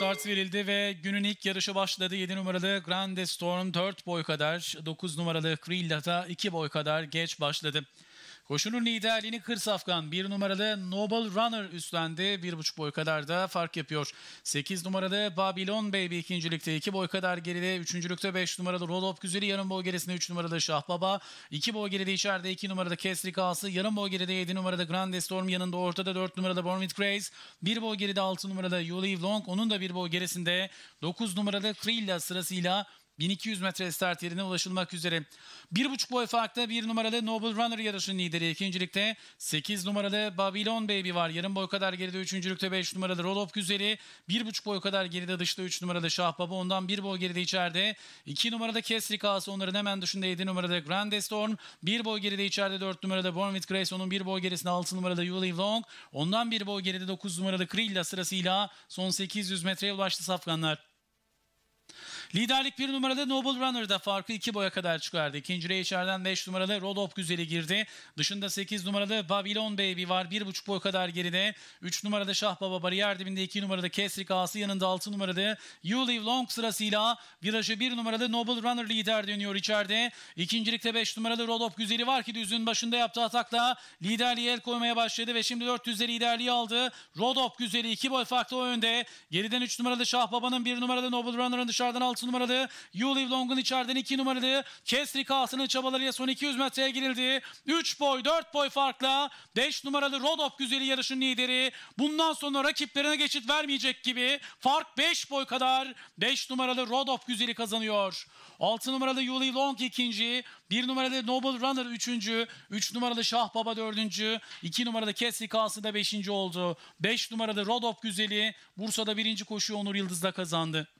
Start verildi ve günün ilk yarışı başladı. 7 numaralı Grande Storm 4 boy kadar, 9 numaralı Krillata 2 boy kadar geç başladı. Koşunun liderliğini Kırs Afgan 1 numaralı Noble Runner üstlendi. 1,5 boy kadar da fark yapıyor. 8 numaralı Babylon Baby ikincilikte 2 boy kadar geride. Üçüncülükte 5 numaralı Rolop Güzeli yarım boy gerisinde 3 numaralı Baba 2 boy geride içeride 2 numarada Kesrik Ağası. Yarım boy geride 7 numarada Grand Storm yanında ortada 4 numarada Born With Grace. 1 boy geride 6 numarada You Live Long. Onun da 1 boy gerisinde 9 numaralı Krilla sırasıyla 1200 metre start yerine ulaşılmak üzere. 1,5 boy farkta 1 numaralı Noble Runner yarışın lideri. ikincilikte 8 numaralı Babylon Baby var. Yarım boy kadar geride üçüncülükte 5 numaralı Roll Rolop Güzeli. 1,5 boy kadar geride dışta 3 numaralı Şah Baba. Ondan 1 boy geride içeride. 2 numarada Kesrik Ağası. Onların hemen dışında 7 numarada Grand Storm. 1 boy geride içeride 4 numaralı Born with Grace. Onun 1 boy gerisinde 6 numaralı You Long. Ondan 1 boy geride 9 numaralı Krilla sırasıyla son 800 metreye ulaştı safkanlar. Liderlik bir numarada Noble Runner'da farkı iki boya kadar çıkardı. İkinciliğe içeriden 5 numaralı Rodop Güzeli girdi. Dışında 8 numaralı Babylon Baby var. 1,5 boy kadar geride. 3 numarada Şah Baba bariyer dibinde 2 numarada Kesrik Ağası yanında 6 numarada You Live Long sırasıyla virajı 1 numaralı Noble Runner lider dönüyor içeride. İkincilikte 5 numaralı Rodop Güzeli var ki düzün başında yaptığı atakla liderliği el koymaya başladı ve şimdi 400'e liderliği aldı. Rodop Güzeli 2 boy farklı o önde. Geriden 3 numaralı Şah Baba'nın 1 numaralı Noble Runner'ın dışarıdan 6 6 numaralı. Yuli Long'un içeriden 2 numaralı. Kesri Ası'nın çabalarıyla son 200 metreye girildi. 3 boy 4 boy farkla 5 numaralı Rodop güzeli yarışın lideri. Bundan sonra rakiplerine geçit vermeyecek gibi fark 5 boy kadar 5 numaralı Rodop güzeli kazanıyor. 6 numaralı Yuli Long ikinci, 1 numaralı Noble Runner üçüncü, 3 numaralı Şah Baba dördüncü, 2 numaralı Kesri Kalsın da beşinci oldu. 5 numaralı Rodop Güzeli Bursa'da birinci koşuyu Onur Yıldız'da kazandı.